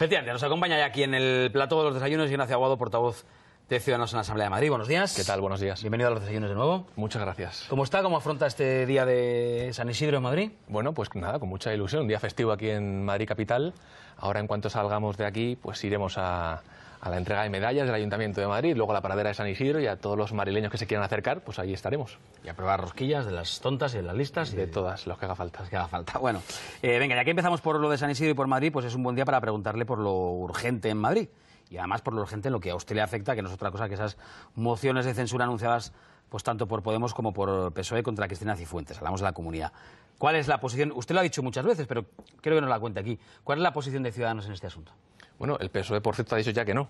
Efectivamente, nos acompaña ya aquí en el plato de los desayunos Ignacio Aguado, portavoz de Ciudadanos en la Asamblea de Madrid. Buenos días. ¿Qué tal? Buenos días. Bienvenido a los desayunos de nuevo. Muchas gracias. ¿Cómo está? ¿Cómo afronta este día de San Isidro en Madrid? Bueno, pues nada, con mucha ilusión. Un día festivo aquí en Madrid Capital. Ahora, en cuanto salgamos de aquí, pues iremos a a la entrega de medallas del Ayuntamiento de Madrid, luego a la paradera de San Isidro y a todos los marileños que se quieran acercar, pues ahí estaremos. Y a probar rosquillas de las tontas y de las listas. Y de, todas, los que haga falta. que haga falta. Bueno, eh, venga, ya que empezamos por lo de San Isidro y por Madrid, pues es un buen día para preguntarle por lo urgente en Madrid. Y además por lo urgente en lo que a usted le afecta, que no es otra cosa que esas mociones de censura anunciadas pues tanto por Podemos como por PSOE contra Cristina Cifuentes. Hablamos de la comunidad. ¿Cuál es la posición? Usted lo ha dicho muchas veces, pero creo que nos la cuenta aquí. ¿Cuál es la posición de Ciudadanos en este asunto? Bueno, el PSOE, por cierto, ha dicho ya que no,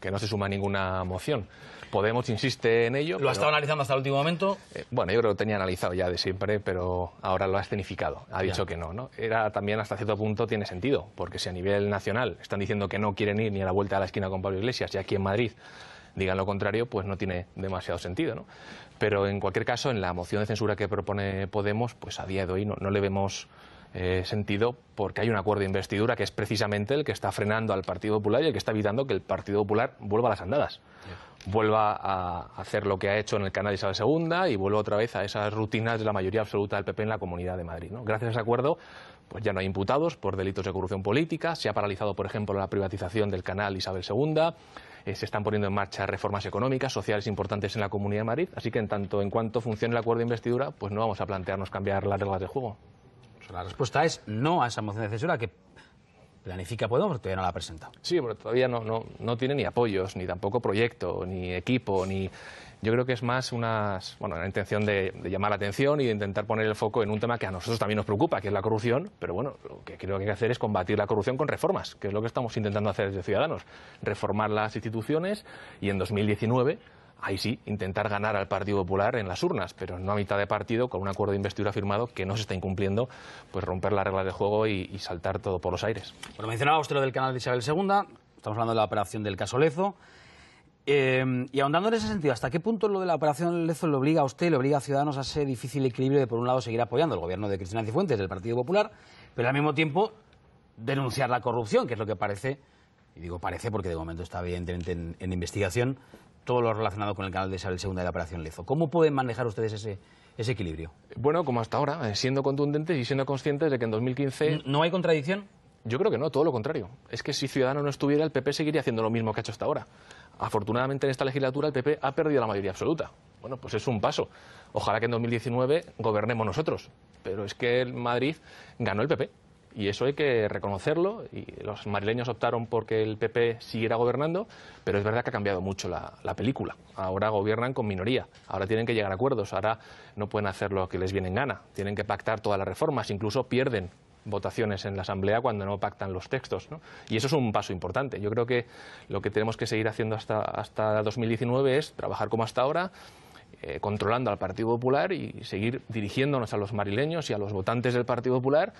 que no se suma ninguna moción. Podemos insiste en ello. ¿Lo ha estado analizando hasta el último momento? Eh, bueno, yo creo que lo tenía analizado ya de siempre, pero ahora lo ha escenificado. Ha dicho que no, ¿no? Era también hasta cierto punto tiene sentido, porque si a nivel nacional están diciendo que no quieren ir ni a la vuelta a la esquina con Pablo Iglesias, y aquí en Madrid digan lo contrario, pues no tiene demasiado sentido, ¿no? Pero en cualquier caso, en la moción de censura que propone Podemos, pues a día de hoy no le vemos eh, sentido porque hay un acuerdo de investidura que es precisamente el que está frenando al Partido Popular y el que está evitando que el Partido Popular vuelva a las andadas, vuelva a hacer lo que ha hecho en el canal Isabel II y vuelva otra vez a esas rutinas de la mayoría absoluta del PP en la Comunidad de Madrid. Gracias a ese acuerdo pues ya no hay imputados por delitos de corrupción política, se ha paralizado, por ejemplo, la privatización del canal Isabel II, eh, se están poniendo en marcha reformas económicas, sociales importantes en la Comunidad de Madrid, así que en tanto en cuanto funcione el acuerdo de investidura, pues no vamos a plantearnos cambiar las reglas de juego. La respuesta es no a esa moción de censura que planifica Podemos, pero todavía no la ha presentado. Sí, pero todavía no, no, tiene ni apoyos, ni tampoco proyecto, ni equipo, ni... Yo creo que es más una, bueno, una intención de, de, llamar la atención y de intentar poner el foco en un tema que a nosotros también nos preocupa, que es la corrupción, pero bueno, lo que creo que hay que hacer es combatir la corrupción con reformas, que es lo que estamos intentando hacer desde Ciudadanos, reformar las instituciones y en 2019 ahí sí, intentar ganar al Partido Popular en las urnas, pero no a mitad de partido, con un acuerdo de investidura firmado que no se está incumpliendo, pues romper la regla de juego y, saltar todo por los aires. Bueno, mencionaba usted lo del canal de Isabel II, estamos hablando de la operación del caso Lezo. Eh, y ahondando en ese sentido, ¿hasta qué punto lo de la operación Lezo le obliga a usted, le obliga a Ciudadanos a ese difícil equilibrio de, por un lado, seguir apoyando el gobierno de Cristina Cifuentes, del Partido Popular, pero al mismo tiempo denunciar la corrupción, que es lo que parece y digo parece porque de momento está evidentemente en, investigación, todo lo relacionado con el canal de Isabel II de la operación Lezo. ¿Cómo pueden manejar ustedes ese, ese equilibrio? Bueno, como hasta ahora, eh, siendo contundentes y siendo conscientes de que en 2015... ¿No hay contradicción? Yo creo que no, todo lo contrario. Es que si ciudadano no estuviera, el PP seguiría haciendo lo mismo que ha hecho hasta ahora. Afortunadamente en esta legislatura el PP ha perdido la mayoría absoluta. Bueno, pues es un paso. Ojalá que en 2019 gobernemos nosotros. Pero es que el Madrid ganó el PP. Y eso hay que reconocerlo. Y los marileños optaron porque el PP siguiera gobernando, pero es verdad que ha cambiado mucho la, película. Ahora gobiernan con minoría, ahora tienen que llegar a acuerdos, ahora no pueden hacer lo que les viene en gana, tienen que pactar todas las reformas, incluso pierden votaciones en la Asamblea cuando no pactan los textos. Y eso es un paso importante. Yo creo que lo que tenemos que seguir haciendo hasta, hasta 2019 es trabajar como hasta ahora, eh, controlando al Partido Popular y seguir dirigiéndonos a los marileños y a los votantes del Partido Popular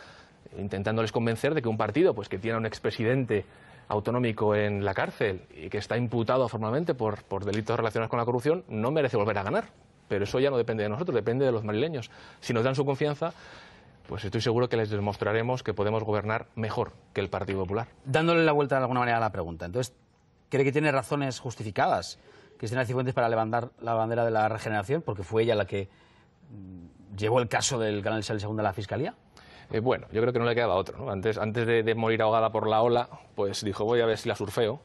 intentándoles convencer de que un partido pues, que tiene a un expresidente autonómico en la cárcel y que está imputado formalmente por, por delitos relacionados con la corrupción no merece volver a ganar. Pero eso ya no depende de nosotros, depende de los marileños. Si nos dan su confianza, pues estoy seguro que les demostraremos que podemos gobernar mejor que el Partido Popular. Dándole la vuelta de alguna manera a la pregunta. Entonces, ¿cree que tiene razones justificadas que Cristina Cifuentes para levantar la bandera de la regeneración? Porque fue ella la que mm, llevó el caso del canal Sal II a la Fiscalía. Eh, bueno, yo creo que no le quedaba otro. Antes, antes de, morir ahogada por la ola, pues dijo, voy a ver si la surfeo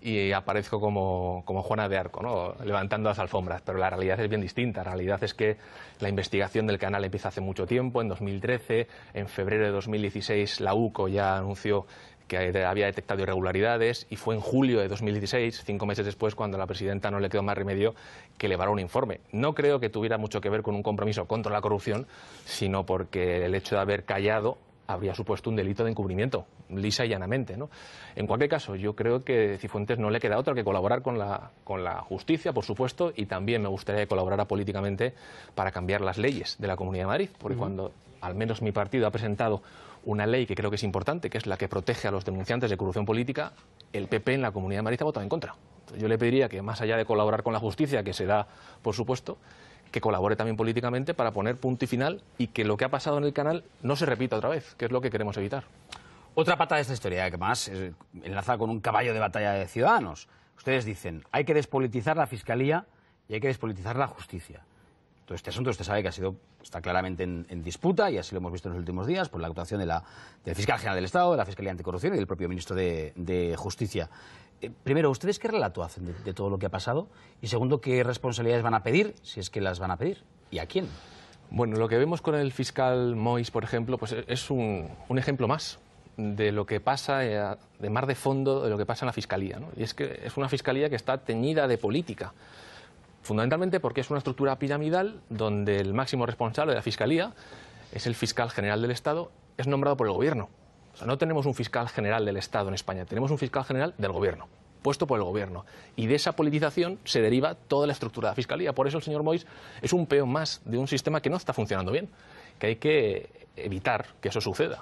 y aparezco como, Juana de Arco, ¿no? levantando las alfombras. Pero la realidad es bien distinta. La realidad es que la investigación del canal empieza hace mucho tiempo, en 2013. En febrero de 2016 la UCO ya anunció que había detectado irregularidades y fue en julio de 2016, cinco meses después, cuando la presidenta no le quedó más remedio que elevar un informe. No creo que tuviera mucho que ver con un compromiso contra la corrupción, sino porque el hecho de haber callado habría supuesto un delito de encubrimiento, lisa y llanamente. ¿no? En cualquier caso, yo creo que Cifuentes no le queda otra que colaborar con la, con la justicia, por supuesto, y también me gustaría que colaborara políticamente para cambiar las leyes de la Comunidad de Madrid, porque cuando al menos mi partido ha presentado una ley que creo que es importante, que es la que protege a los denunciantes de corrupción política, el PP en la Comunidad de Madrid ha votado en contra. Yo le pediría que, más allá de colaborar con la justicia, que se da, por supuesto, que colabore también políticamente para poner punto y final y que lo que ha pasado en el canal no se repita otra vez, que es lo que queremos evitar. Otra pata de esta historia, eh, que más enlaza con un caballo de batalla de ciudadanos. Ustedes dicen, hay que despolitizar la fiscalía y hay que despolitizar la justicia este asunto usted sabe que ha sido, está claramente en, disputa y así lo hemos visto en los últimos días por la actuación de la, del fiscal general del Estado, de la Fiscalía Anticorrupción y del propio ministro de, Justicia. Eh, primero, ¿ustedes qué relato hacen de, todo lo que ha pasado? Y segundo, ¿qué responsabilidades van a pedir, si es que las van a pedir? ¿Y a quién? Bueno, lo que vemos con el fiscal Mois, por ejemplo, pues e, es un, ejemplo más de lo que pasa eh, de mar de fondo de lo que pasa en la fiscalía. Y es que es una fiscalía que está teñida de política. Fundamentalmente porque es una estructura piramidal donde el máximo responsable de la Fiscalía es el fiscal general del Estado, es nombrado por el Gobierno. O sea, no tenemos un fiscal general del Estado en España, tenemos un fiscal general del Gobierno, puesto por el Gobierno. Y de esa politización se deriva toda la estructura de la Fiscalía. Por eso el señor Mois es un peón más de un sistema que no está funcionando bien, que hay que evitar que eso suceda.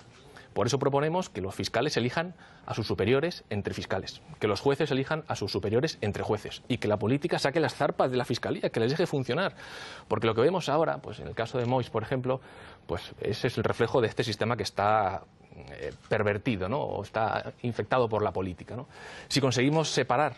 Por eso proponemos que los fiscales elijan a sus superiores entre fiscales, que los jueces elijan a sus superiores entre jueces y que la política saque las zarpas de la fiscalía, que les deje funcionar. Porque lo que vemos ahora, pues en el caso de Mois, por ejemplo, pues ese es el reflejo de este sistema que está eh, pervertido, ¿no? O está infectado por la política, ¿no? Si conseguimos separar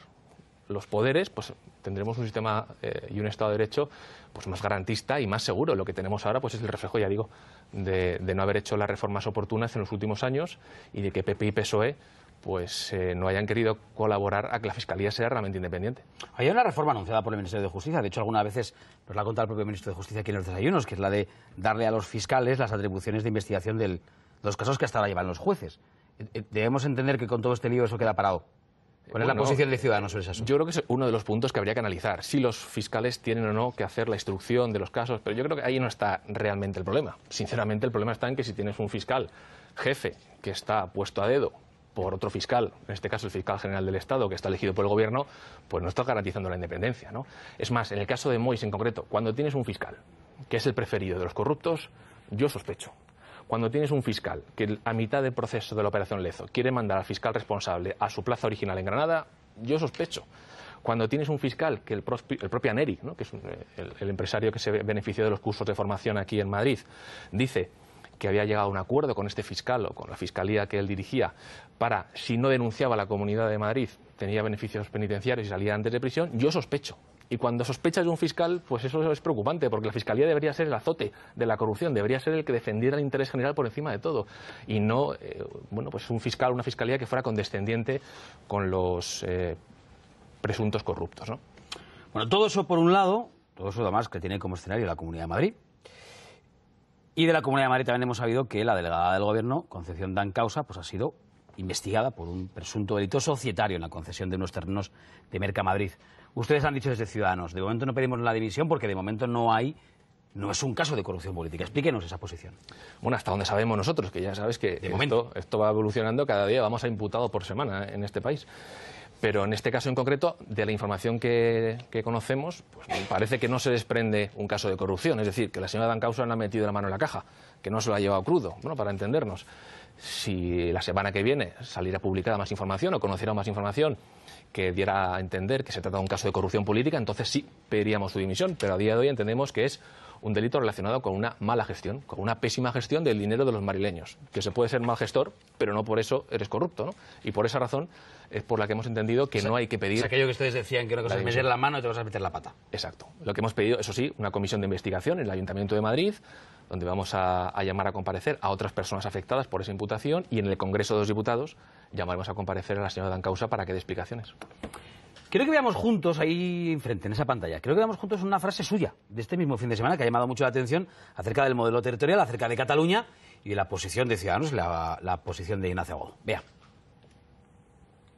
los poderes, pues tendremos un sistema eh, y un Estado de Derecho pues más garantista y más seguro. Lo que tenemos ahora pues es el reflejo, ya digo, de, no haber hecho las reformas oportunas en los últimos años y de que PP y PSOE pues eh, no hayan querido colaborar a que la Fiscalía sea realmente independiente. Hay una reforma anunciada por el Ministerio de Justicia, de hecho algunas veces nos la ha contado el propio Ministro de Justicia aquí en los desayunos, que es la de darle a los fiscales las atribuciones de investigación de los casos que hasta ahora llevan los jueces. Eh, debemos entender que con todo este lío eso queda parado. ¿Cuál es la posición de ciudadano sobre eso? Yo creo que es uno de los puntos que habría que analizar, si los fiscales tienen o no que hacer la instrucción de los casos, pero yo creo que ahí no está realmente el problema. Sinceramente, el problema está en que si tienes un fiscal jefe que está puesto a dedo por otro fiscal, en este caso el fiscal general del Estado, que está elegido por el Gobierno, pues no está garantizando la independencia. ¿no? Es más, en el caso de Mois en concreto, cuando tienes un fiscal que es el preferido de los corruptos, yo sospecho cuando tienes un fiscal que a mitad del proceso de la operación Lezo quiere mandar al fiscal responsable a su plaza original en Granada, yo sospecho. Cuando tienes un fiscal, que el, el propio Aneri, que es el, el empresario que se benefició de los cursos de formación aquí en Madrid, dice que había llegado a un acuerdo con este fiscal o con la fiscalía que él dirigía para, si no denunciaba a la Comunidad de Madrid, tenía beneficios penitenciarios y salía antes de prisión, yo sospecho y cuando sospechas de un fiscal, pues eso es preocupante, porque la fiscalía debería ser el azote de la corrupción, debería ser el que defendiera el interés general por encima de todo. Y no, eh, bueno, pues un fiscal, una fiscalía que fuera condescendiente con los eh, presuntos corruptos, Bueno, todo eso por un lado, todo eso además que tiene como escenario la Comunidad de Madrid. Y de la Comunidad de Madrid también hemos sabido que la delegada del Gobierno, Concepción Dan Causa, pues ha sido investigada por un presunto delito societario en la concesión de unos terrenos de Merca Madrid. Ustedes han dicho desde Ciudadanos, de momento no pedimos la división porque de momento no hay no es un caso de corrupción política. Explíquenos esa posición. Bueno, hasta donde sabemos nosotros, que ya sabes que de momento. esto va evolucionando, cada día vamos a imputado por semana ¿eh? en este país. Pero en este caso en concreto, de la información que, conocemos, pues parece que no se desprende un caso de corrupción. Es decir, que la señora Dancausa no ha metido la mano en la caja, que no se lo ha llevado crudo, bueno, para entendernos. Si la semana que viene saliera publicada más información o conociera más información que diera a entender que se trata de un caso de corrupción política, entonces sí pediríamos su dimisión, pero a día de hoy entendemos que es un delito relacionado con una mala gestión, con una pésima gestión del dinero de los marileños, que se puede ser mal gestor, pero no por eso eres corrupto, ¿no? Y por esa razón es por la que hemos entendido que no hay que pedir... aquello que ustedes decían, que una cosa es meter la mano y vas vas a meter la pata. Exacto. Lo que hemos pedido, eso sí, una comisión de investigación en el Ayuntamiento de Madrid, donde vamos a, llamar a comparecer a otras personas afectadas por esa imputación y en el Congreso de los Diputados llamaremos a comparecer a la señora Dancausa para que dé explicaciones. Creo que veamos juntos ahí enfrente, en esa pantalla, creo que veamos juntos una frase suya de este mismo fin de semana que ha llamado mucho la atención acerca del modelo territorial, acerca de Cataluña y de la posición de Ciudadanos, la, posición de Ignacio Agó. Vea.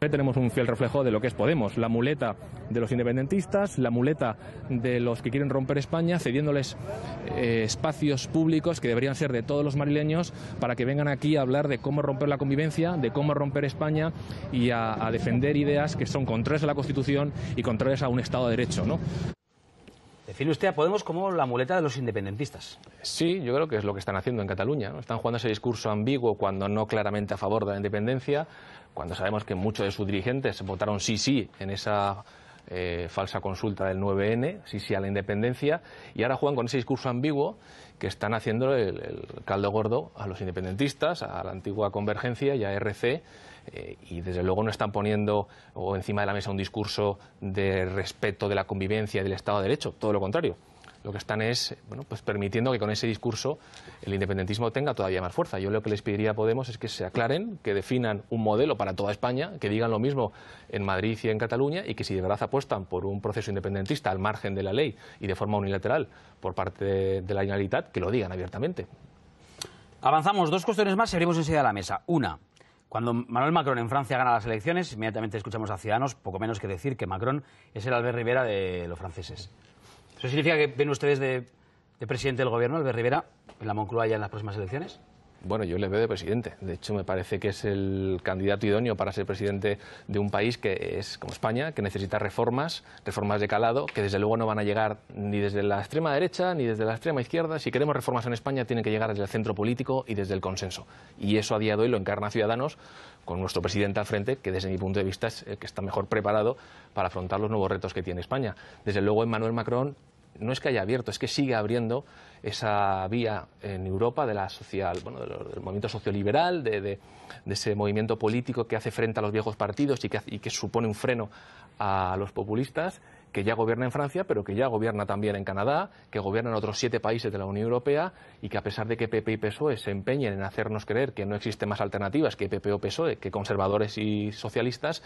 Tenemos un fiel reflejo de lo que es Podemos, la muleta de los independentistas, la muleta de los que quieren romper España, cediéndoles eh, espacios públicos que deberían ser de todos los marileños para que vengan aquí a hablar de cómo romper la convivencia, de cómo romper España y a, defender ideas que son contrarias a la Constitución y contrarias a un Estado de Derecho. ¿no? Decirle usted a Podemos como la muleta de los independentistas. Sí, yo creo que es lo que están haciendo en Cataluña. Están jugando ese discurso ambiguo cuando no claramente a favor de la independencia, cuando sabemos que muchos de sus dirigentes votaron sí, sí en esa eh, falsa consulta del 9N, sí, sí a la independencia, y ahora juegan con ese discurso ambiguo que están haciendo el caldo gordo a los independentistas, a la antigua convergencia y a RC eh, y desde luego no están poniendo encima de la mesa un discurso de respeto de la convivencia y del Estado de Derecho, todo lo contrario. Lo que están es bueno, pues permitiendo que con ese discurso el independentismo tenga todavía más fuerza. Yo lo que les pediría a Podemos es que se aclaren, que definan un modelo para toda España, que digan lo mismo en Madrid y en Cataluña y que si de verdad apuestan por un proceso independentista al margen de la ley y de forma unilateral por parte de la Generalitat, que lo digan abiertamente. Avanzamos dos cuestiones más y abrimos enseguida la mesa. Una, cuando Manuel Macron en Francia gana las elecciones, inmediatamente escuchamos a Ciudadanos poco menos que decir que Macron es el Albert Rivera de los franceses. ¿Eso significa que ven ustedes de, presidente del gobierno, Albert Rivera, en la Moncloa ya en las próximas elecciones? Bueno, yo le veo de presidente. De hecho, me parece que es el candidato idóneo para ser presidente de un país que es como España, que necesita reformas, reformas de calado, que desde luego no van a llegar ni desde la extrema derecha ni desde la extrema izquierda. Si queremos reformas en España, tienen que llegar desde el centro político y desde el consenso. Y eso a día de hoy lo encarna Ciudadanos con nuestro presidente al frente, que desde mi punto de vista es el que está mejor preparado para afrontar los nuevos retos que tiene España. Desde luego, Emmanuel Macron no es que haya abierto, es que sigue abriendo esa vía en Europa de la social, bueno, del, movimiento socioliberal, de, de, ese movimiento político que hace frente a los viejos partidos y que, y que supone un freno a los populistas, que ya gobierna en Francia, pero que ya gobierna también en Canadá, que gobierna en otros siete países de la Unión Europea y que a pesar de que PP y PSOE se empeñen en hacernos creer que no existen más alternativas que PP o PSOE, que conservadores y socialistas,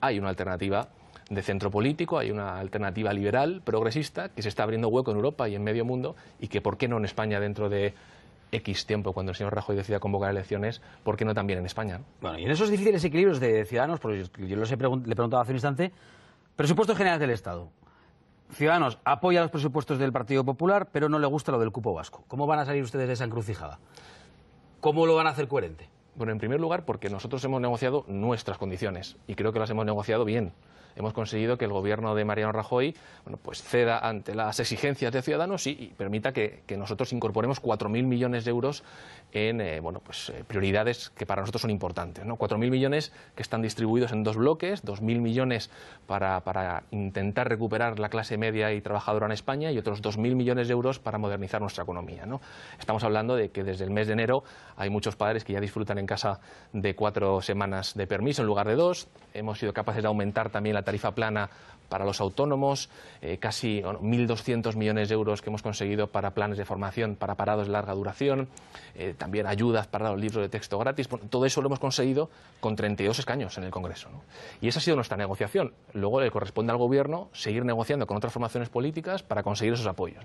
hay una alternativa de centro político, hay una alternativa liberal, progresista, que se está abriendo hueco en Europa y en medio mundo y que, ¿por qué no en España dentro de X tiempo, cuando el señor Rajoy decida convocar elecciones, ¿por qué no también en España? Bueno, y en esos difíciles equilibrios de ciudadanos, porque yo los he le preguntaba hace un instante, presupuestos generales del Estado. Ciudadanos apoya los presupuestos del Partido Popular, pero no le gusta lo del cupo vasco. ¿Cómo van a salir ustedes de esa encrucijada? ¿Cómo lo van a hacer coherente? Bueno, en primer lugar, porque nosotros hemos negociado nuestras condiciones y creo que las hemos negociado bien hemos conseguido que el gobierno de Mariano Rajoy bueno, pues ceda ante las exigencias de Ciudadanos y, permita que, nosotros incorporemos 4.000 millones de euros en eh, bueno, pues, eh, prioridades que para nosotros son importantes. ¿no? 4.000 millones que están distribuidos en dos bloques, 2.000 millones para, intentar recuperar la clase media y trabajadora en España y otros 2.000 millones de euros para modernizar nuestra economía. ¿no? Estamos hablando de que desde el mes de enero hay muchos padres que ya disfrutan en casa de cuatro semanas de permiso en lugar de dos. Hemos sido capaces de aumentar también la tarifa plana para los autónomos, eh, casi 1.200 millones de euros que hemos conseguido para planes de formación para parados de larga duración, eh, también ayudas para los libros de texto gratis. todo eso lo hemos conseguido con 32 escaños en el Congreso. Y esa ha sido nuestra negociación. Luego le corresponde al Gobierno seguir negociando con otras formaciones políticas para conseguir esos apoyos.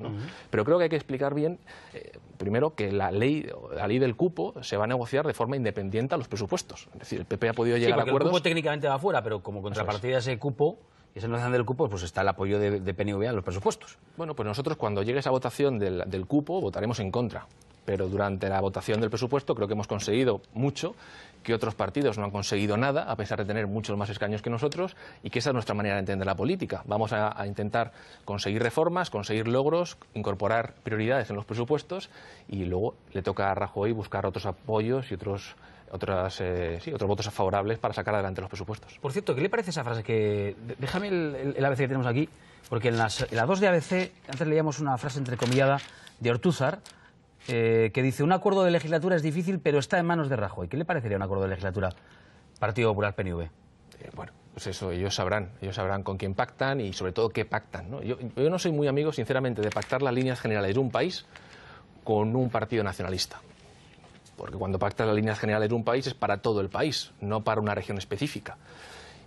Pero creo que hay que explicar bien, eh, primero, que la ley, la ley del cupo se va a negociar de forma independiente a los presupuestos. Es decir, el PP ha podido llegar a acuerdos. El cupo técnicamente va afuera, pero como contrapartida ese cupo ...y y esa hacen del cupo pues está el apoyo de, de, PNV a los presupuestos. Bueno, pues nosotros cuando llegue esa votación del, del cupo votaremos en contra pero durante la votación del presupuesto creo que hemos conseguido mucho que otros partidos no han conseguido nada, a pesar de tener muchos más escaños que nosotros, y que esa es nuestra manera de entender la política. Vamos a, intentar conseguir reformas, conseguir logros, incorporar prioridades en los presupuestos, y luego le toca a Rajoy buscar otros apoyos y otros otras, eh, sí, otros votos favorables para sacar adelante los presupuestos. Por cierto, ¿qué le parece esa frase? que Déjame el, ABC que tenemos aquí, porque en, las, en la de ABC, antes leíamos una frase entrecomillada de Ortúzar, eh, que dice un acuerdo de legislatura es difícil, pero está en manos de Rajoy. ¿Qué le parecería un acuerdo de legislatura? Partido Popular PNV. Eh, bueno, pues eso, ellos sabrán, ellos sabrán con quién pactan y sobre todo qué pactan. Yo, no soy muy amigo, sinceramente, de pactar las líneas generales de un país con un partido nacionalista. Porque cuando pactas las líneas generales de un país es para todo el país, no para una región específica.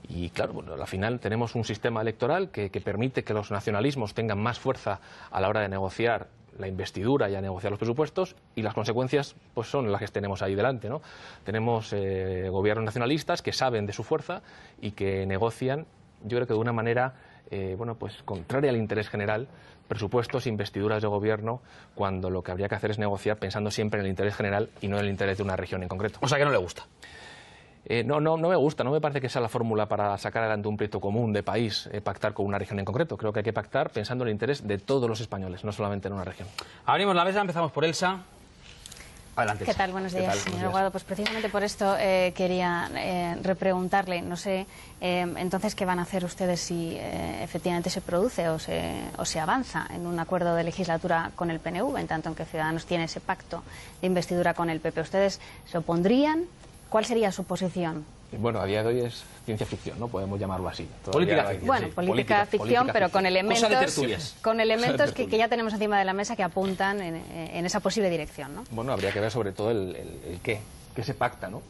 Y claro, bueno, al final tenemos un sistema electoral que permite que los nacionalismos tengan más fuerza a la hora de negociar la investidura y a negociar los presupuestos y las consecuencias pues son las que tenemos ahí delante. ¿no? Tenemos eh, gobiernos nacionalistas que saben de su fuerza y que negocian, yo creo que de una manera eh, bueno, pues contraria al interés general, presupuestos, investiduras de gobierno, cuando lo que habría que hacer es negociar pensando siempre en el interés general y no en el interés de una región en concreto. O sea que no le gusta. Eh, no, no, no me gusta, no me parece que sea la fórmula para sacar adelante un proyecto común de país, eh, pactar con una región en concreto. Creo que hay que pactar pensando en el interés de todos los españoles, no solamente en una región. Abrimos la mesa, empezamos por Elsa. Adelante. ¿Qué tal? Buenos días, señor Guado. Pues precisamente por esto eh, quería repreguntarle. No sé, entonces, ¿qué van a hacer ustedes si efectivamente se produce o se, o se avanza en un acuerdo de legislatura con el PNV, en tanto en que Ciudadanos tiene ese pacto de investidura con el PP? ¿Ustedes se opondrían? ¿Cuál sería su posición? Bueno, a día de hoy es ciencia ficción, ¿no? Podemos llamarlo así. Política ficción. Bueno, política, ficción, pero con elementos, con elementos que, ya tenemos encima de la mesa que apuntan eh, en, esa posible dirección, ¿no? Bueno, habría que ver sobre todo el, el qué, qué se pacta, ¿no?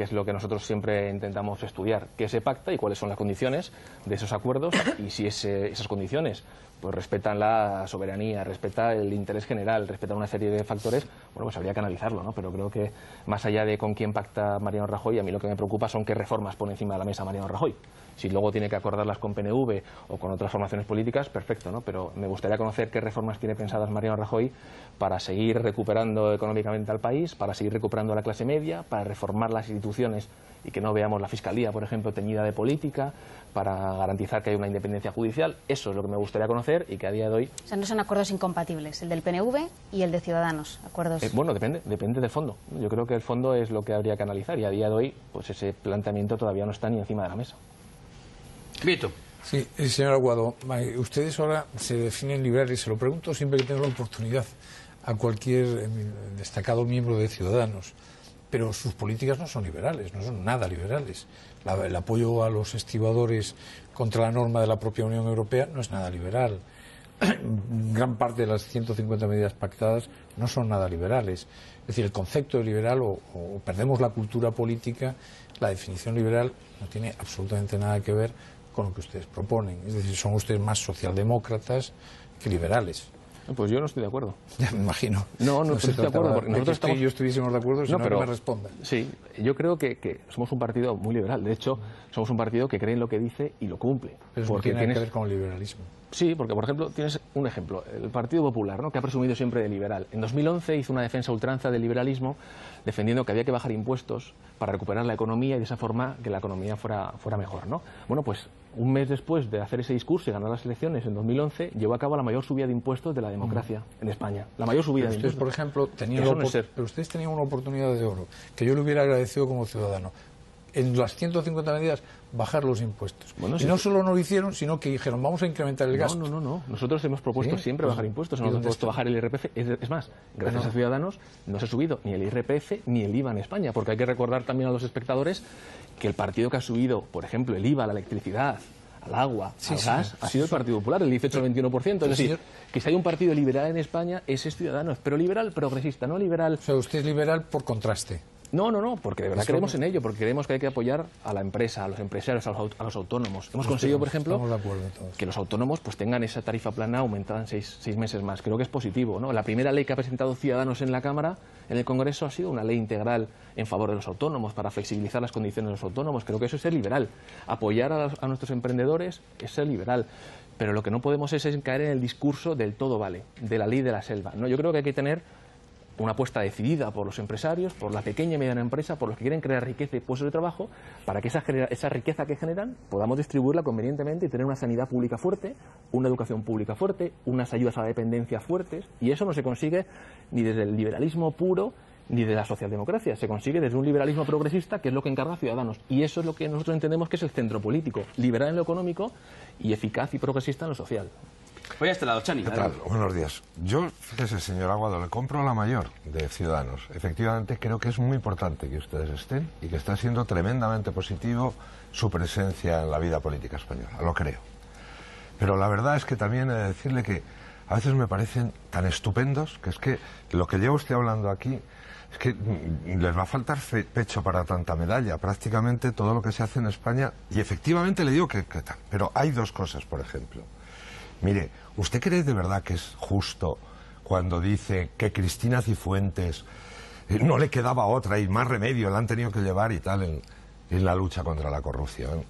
que es lo que nosotros siempre intentamos estudiar, qué se pacta y cuáles son las condiciones de esos acuerdos y si esas condiciones pues respetan la soberanía, respetan el interés general, respetan una serie de factores, bueno, pues habría que analizarlo, ¿no? Pero creo que más allá de con quién pacta Mariano Rajoy, a mí lo que me preocupa son qué reformas pone encima de la mesa Mariano Rajoy. Si luego tiene que acordarlas con PNV o con otras formaciones políticas, perfecto, ¿no? Pero me gustaría conocer qué reformas tiene pensadas Mariano Rajoy para seguir recuperando económicamente al país, para seguir recuperando a la clase media, para reformar las instituciones y que no veamos la fiscalía, por ejemplo, teñida de política, para garantizar que hay una independencia judicial. Eso es lo que me gustaría conocer y que a día de hoy. O sea, no son acuerdos incompatibles, el del PNV y el de Ciudadanos, acuerdos. Eh, bueno, depende, depende del fondo. Yo creo que el fondo es lo que habría que analizar y a día de hoy, pues ese planteamiento todavía no está ni encima de la mesa. Sí, eh, señor Aguado, ustedes ahora se definen liberales, se lo pregunto siempre que tengo la oportunidad a cualquier eh, destacado miembro de Ciudadanos, pero sus políticas no son liberales, no son nada liberales. el apoyo a los estibadores contra la norma de la propia Unión Europea no es nada liberal. Gran parte de las 150 medidas pactadas no son nada liberales. Es decir, el concepto de liberal o, o perdemos la cultura política, la definición liberal no tiene absolutamente nada que ver con lo que ustedes proponen. Es decir, son ustedes más socialdemócratas que liberales. Pues yo no estoy de acuerdo. Ya me imagino. No, no, estoy de acuerdo. Porque nosotros estamos... yo estuviésemos de acuerdo, si no, me responda. Sí, yo creo que, somos un partido muy liberal. De hecho, somos un partido que cree en lo que dice y lo cumple. Pero porque tiene que ver con el liberalismo. Sí, porque, por ejemplo, tienes un ejemplo. El Partido Popular, ¿no? que ha presumido siempre de liberal. En 2011 hizo una defensa ultranza del liberalismo, defendiendo que había que bajar impuestos para recuperar la economía y de esa forma que la economía fuera, fuera mejor. ¿no? Bueno, pues un mes después de hacer ese discurso y ganar las elecciones en 2011, llevó a cabo la mayor subida de impuestos de la democracia en España. La mayor subida de impuestos. por ejemplo, pero ustedes tenían una oportunidad de oro que yo le hubiera agradecido como ciudadano en las 150 medidas bajar los impuestos. y no solo no lo hicieron, sino que dijeron vamos a incrementar el gasto. No, no, no. Nosotros hemos propuesto siempre bajar pues, impuestos, hemos propuesto bajar el IRPF. Es, más, gracias a Ciudadanos no se ha subido ni el IRPF ni el IVA en España, porque hay que recordar también a los espectadores que el partido que ha subido, por ejemplo, el IVA, la electricidad, al agua, el gas, ha sido el Partido Popular, el 18 21%. Es decir, que si hay un partido liberal en España, ese es Ciudadanos, pero liberal progresista, no liberal... O sea, usted es liberal por contraste. No, no, no, porque de verdad creemos en ello, porque creemos que hay que apoyar a la empresa, a los empresarios, a los, autónomos. Hemos conseguido, por ejemplo, que los autónomos pues tengan esa tarifa plana aumentada en seis, meses más. Creo que es positivo. ¿no? La primera ley que ha presentado Ciudadanos en la Cámara, en el Congreso, ha sido una ley integral en favor de los autónomos, para flexibilizar las condiciones de los autónomos. Creo que eso es ser liberal. Apoyar a, nuestros emprendedores es ser liberal pero lo que no podemos es caer en el discurso del todo vale, de la ley de la selva. ¿no? Yo creo que hay que tener una apuesta decidida por los empresarios, por la pequeña y mediana empresa, por los que quieren crear riqueza y puestos de trabajo, para que esa, esa riqueza que generan podamos distribuirla convenientemente y tener una sanidad pública fuerte, una educación pública fuerte, unas ayudas a la dependencia fuertes. Y eso no se consigue ni desde el liberalismo puro, ni de la socialdemocracia. Se consigue desde un liberalismo progresista, que es lo que encarga a Ciudadanos. Y eso es lo que nosotros entendemos que es el centro político, liberal en lo económico y eficaz y progresista en lo social. Voy a este lado, Chani. Buenos días. Yo, fíjese, señor Aguado, le compro a la mayor de Ciudadanos. Efectivamente, creo que es muy importante que ustedes estén y que está siendo tremendamente positivo su presencia en la vida política española. Lo creo. Pero la verdad es que también he de decirle que a veces me parecen tan estupendos que es que lo que llevo usted hablando aquí es que mm, les va a faltar pecho para tanta medalla. Prácticamente todo lo que se hace en España, y efectivamente le digo que, que tal. Pero hay dos cosas, por ejemplo. Mire, ¿usted cree de verdad que es justo cuando dice que Cristina Cifuentes eh, no le quedaba otra y más remedio, la han tenido que llevar y tal en, la lucha contra la corrupción?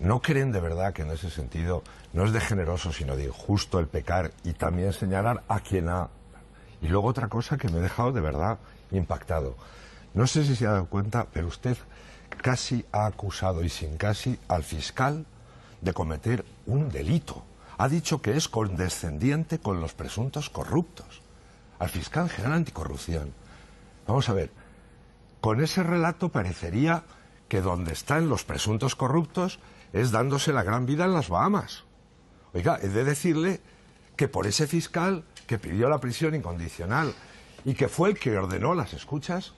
¿No creen de verdad que en ese sentido no es de generoso, sino de injusto el pecar y también señalar a quien ha? Y luego otra cosa que me ha dejado de verdad impactado. No sé si se ha dado cuenta, pero usted casi ha acusado y sin casi al fiscal de cometer un delito ha dicho que es condescendiente con los presuntos corruptos, al fiscal general anticorrupción. Vamos a ver, con ese relato parecería que donde están los presuntos corruptos es dándose la gran vida en las Bahamas. Oiga, he de decirle que por ese fiscal que pidió la prisión incondicional y que fue el que ordenó las escuchas,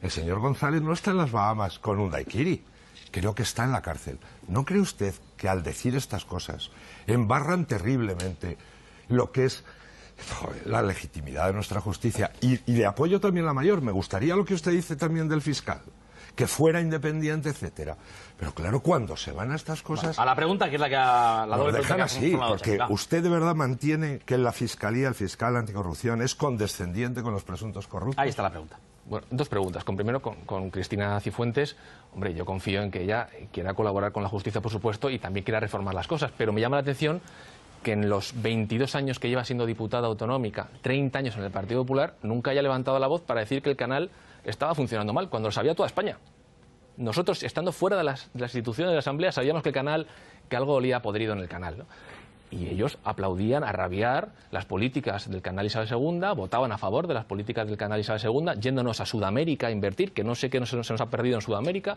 el señor González no está en las Bahamas con un daiquiri, creo que está en la cárcel. ¿No cree usted que al decir estas cosas embarran terriblemente lo que es la legitimidad de nuestra justicia. Y, le apoyo también la mayor. Me gustaría lo que usted dice también del fiscal que fuera independiente, etcétera. Pero claro, cuando se van a estas cosas... a la pregunta que es la que ha, la doble dejan así, porque usted de verdad mantiene que la Fiscalía, el fiscal anticorrupción, es condescendiente con los presuntos corruptos. Ahí está la pregunta. Bueno, dos preguntas. Con, primero, con, Cristina Cifuentes. Hombre, yo confío en que ella quiera colaborar con la justicia, por supuesto, y también quiera reformar las cosas. Pero me llama la atención que en los 22 años que lleva siendo diputada autonómica, 30 años en el Partido Popular, nunca haya levantado la voz para decir que el canal estaba funcionando mal, cuando lo sabía toda España. Nosotros, estando fuera de las, instituciones de la Asamblea, sabíamos que el canal, que algo olía podrido en el canal y ellos aplaudían a rabiar las políticas del canal Isabel II, votaban a favor de las políticas del canal Isabel II, yéndonos a Sudamérica a invertir, que no sé qué se nos ha perdido en Sudamérica.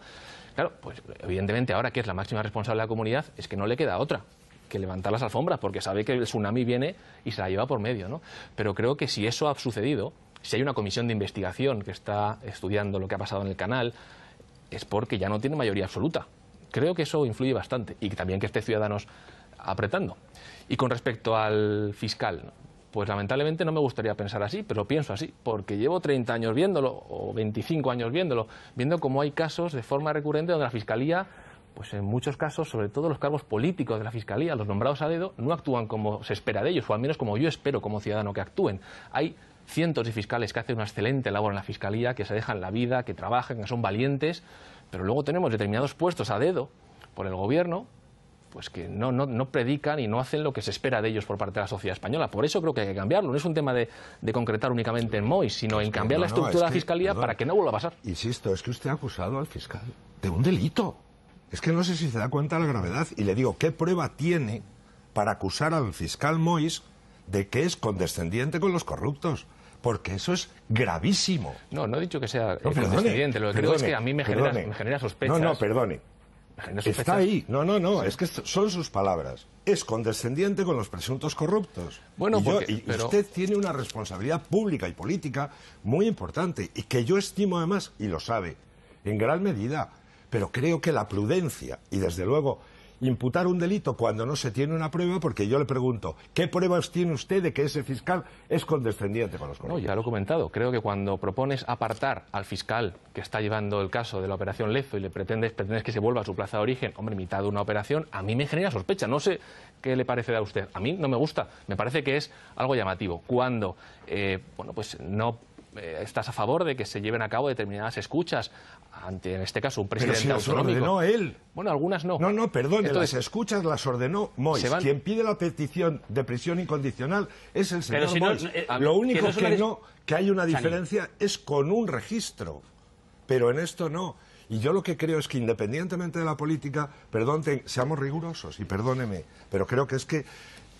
Claro, pues evidentemente ahora que es la máxima responsable de la comunidad, es que no le queda otra que levantar las alfombras, porque sabe que el tsunami viene y se la lleva por medio, ¿no? Pero creo que si eso ha sucedido, si hay una comisión de investigación que está estudiando lo que ha pasado en el canal, es porque ya no tiene mayoría absoluta. Creo que eso influye bastante y también que este Ciudadanos apretando. Y con respecto al fiscal, pues lamentablemente no me gustaría pensar así, pero pienso así, porque llevo 30 años viéndolo, o 25 años viéndolo, viendo cómo hay casos de forma recurrente donde la Fiscalía, pues en muchos casos, sobre todo los cargos políticos de la Fiscalía, los nombrados a dedo, no actúan como se espera de ellos, o al menos como yo espero como ciudadano que actúen. Hay cientos de fiscales que hacen una excelente labor en la Fiscalía, que se dejan la vida, que trabajan, que son valientes, pero luego tenemos determinados puestos a dedo por el Gobierno, pues que no, no, no, predican y no hacen lo que se espera de ellos por parte de la sociedad española. Por eso creo que hay que cambiarlo. No es un tema de, concretar únicamente en Mois, sino en cambiar la estructura de la fiscalía para que no vuelva a pasar. Insisto, es que usted ha acusado al fiscal de un delito. Es que no sé si se da cuenta de la gravedad. Y le digo, ¿qué prueba tiene para acusar al fiscal Mois de que es condescendiente con los corruptos? porque eso es gravísimo. No, no he dicho que sea eh, condescendiente. lo que creo es que a mí me genera, me genera sospechas. No, no, perdone, Está ahí. No, no, no. Es que son sus palabras. Es condescendiente con los presuntos corruptos. Bueno, y, usted tiene una responsabilidad pública y política muy importante y que yo estimo además, y lo sabe, en gran medida. Pero creo que la prudencia y desde luego imputar un delito cuando no se tiene una prueba, porque yo le pregunto, ¿qué pruebas tiene usted de que ese fiscal es condescendiente con los corruptos? No, ya lo he comentado. Creo que cuando propones apartar al fiscal que está llevando el caso de la operación Lezo y le pretendes, pretendes que se vuelva a su plaza de origen, hombre, mitad de una operación, a mí me genera sospecha. No sé qué le parece a usted. A mí no me gusta. Me parece que es algo llamativo. Cuando, eh, bueno, pues no eh, estás a favor de que se lleven a cabo determinadas escuchas ante, en este caso, un presidente Pero las ordenó él. Bueno, algunas no. No, no, perdón, las escuchas las ordenó Mois. Quien pide la petición de prisión incondicional es el señor Pero eh, eh, Lo único que, no, que, hay una diferencia es con un registro. Pero en esto no. Y yo lo que creo es que independientemente de la política, perdón, seamos rigurosos y perdóneme, pero creo que es que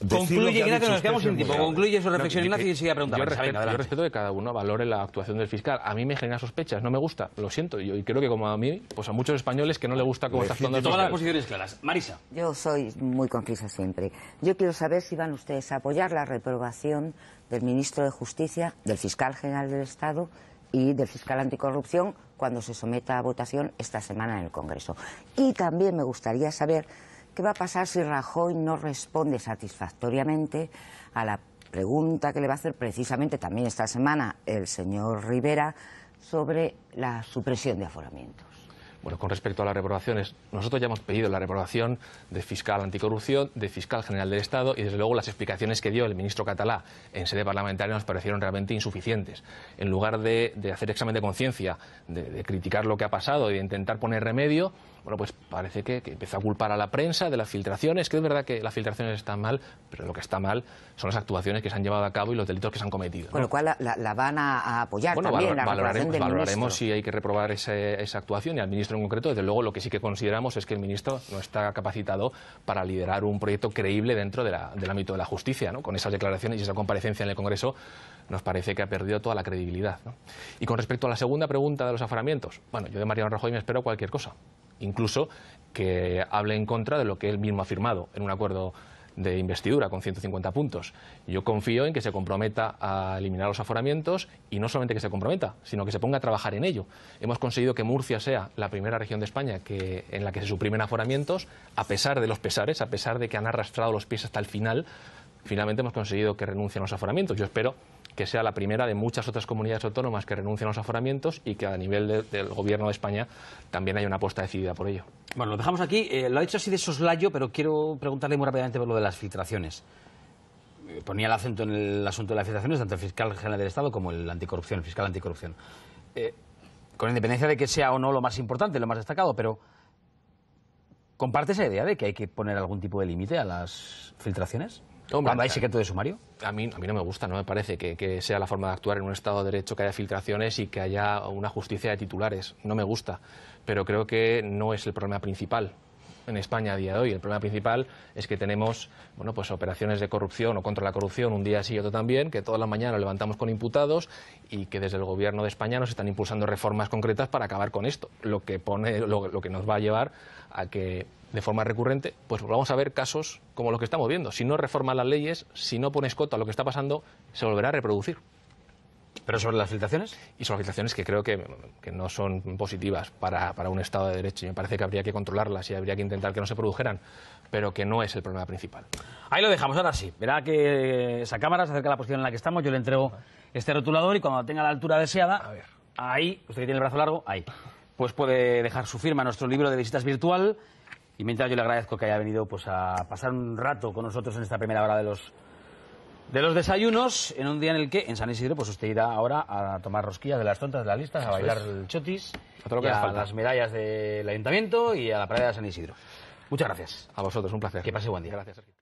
Concluye, que, que nos quedamos sin tiempo. Concluye su reflexión, y sigue preguntando. Yo, respeto, yo respeto que cada uno valore la actuación del fiscal. A mí me genera sospechas, no me gusta, lo siento. Yo, y creo que como a mí, pues a muchos españoles que no le gusta cómo está actuando el fiscal. las posiciones claras. Marisa. Yo soy muy concisa siempre. Yo quiero saber si van ustedes a apoyar la reprobación del ministro de Justicia, del fiscal general del Estado y del fiscal anticorrupción cuando se someta a votación esta semana en el Congreso. Y también me gustaría saber ¿Qué va a pasar si Rajoy no responde satisfactoriamente a la pregunta que le va a hacer precisamente también esta semana el señor Rivera sobre la supresión de aforamientos? Bueno, con respecto a las reprobaciones, nosotros ya hemos pedido la reprobación de fiscal anticorrupción, de fiscal general del Estado y, desde luego, las explicaciones que dio el ministro catalá en sede parlamentaria nos parecieron realmente insuficientes. En lugar de, hacer examen de conciencia, de criticar lo que ha pasado y de intentar poner remedio, bueno, pues parece que, empezó a culpar a la prensa de las filtraciones, que es verdad que las filtraciones están mal, pero lo que está mal son las actuaciones que se han llevado a cabo y los delitos que se han cometido. Con lo cual la, van a, apoyar bueno, también, la valoraremos, del valoraremos si hay que reprobar esa, actuación y al ministro en concreto, desde luego lo que sí que consideramos es que el ministro no está capacitado para liderar un proyecto creíble dentro del ámbito de la justicia, ¿no? Con esas declaraciones y esa comparecencia en el Congreso nos parece que ha perdido toda la credibilidad. ¿no? Y con respecto a la segunda pregunta de los aforamientos, bueno, yo de Mariano Rajoy me espero cualquier cosa incluso que hable en contra de lo que él mismo ha firmado en un acuerdo de investidura con 150 puntos. Yo confío en que se comprometa a eliminar los aforamientos y no solamente que se comprometa, sino que se ponga a trabajar en ello. Hemos conseguido que Murcia sea la primera región de España en la que se suprimen aforamientos, a pesar de los pesares, a pesar de que han arrastrado los pies hasta el final. Finalmente hemos conseguido que renuncien los aforamientos. Yo espero que sea la primera de muchas otras comunidades autónomas que renuncian a los aforamientos y que a nivel del Gobierno de España también haya una apuesta decidida por ello. Bueno, lo dejamos aquí. Eh, lo ha dicho hecho así de soslayo, pero quiero preguntarle muy rápidamente por lo de las filtraciones. Eh, ponía el acento en el asunto de las filtraciones, tanto el fiscal general del Estado como el anticorrupción, el fiscal anticorrupción. Eh, con independencia de que sea o no lo más importante, lo más destacado, pero ¿comparte esa idea de que hay que poner algún tipo de límite a las filtraciones? Hombre, hay secreto de sumario. A mí, a mí no me gusta, no me parece que, sea la forma de actuar en un Estado de Derecho, que haya filtraciones y que haya una justicia de titulares. No me gusta. Pero creo que no es el problema principal en España a día de hoy. El problema principal es que tenemos bueno, pues operaciones de corrupción o contra la corrupción un día sí y otro también, que todas las mañanas levantamos con imputados y que desde el Gobierno de España nos están impulsando reformas concretas para acabar con esto, lo que, pone, lo, que nos va a llevar a que de forma recurrente, pues vamos a ver casos como los que estamos viendo. Si no reformas las leyes, si no pones coto a lo que está pasando, se volverá a reproducir. ¿Pero sobre las filtraciones? Y sobre las filtraciones que creo que, que no son positivas para, para, un Estado de Derecho. Y Me parece que habría que controlarlas y habría que intentar que no se produjeran, pero que no es el problema principal. Ahí lo dejamos, ahora sí. Verá que esa cámara se acerca a la posición en la que estamos. Yo le entrego este rotulador y cuando tenga la altura deseada, a ver. ahí, usted que tiene el brazo largo, ahí. Pues puede dejar su firma en nuestro libro de visitas virtual. Y mientras yo le agradezco que haya venido pues, a pasar un rato con nosotros en esta primera hora de los de los desayunos, en un día en el que en San Isidro, pues usted irá ahora a tomar rosquillas de las tontas de las listas, a bailar el chotis, a, las medallas del ayuntamiento y a la playa de San Isidro. Muchas gracias. A vosotros, un placer. Que pase buen día. Gracias, Sergio.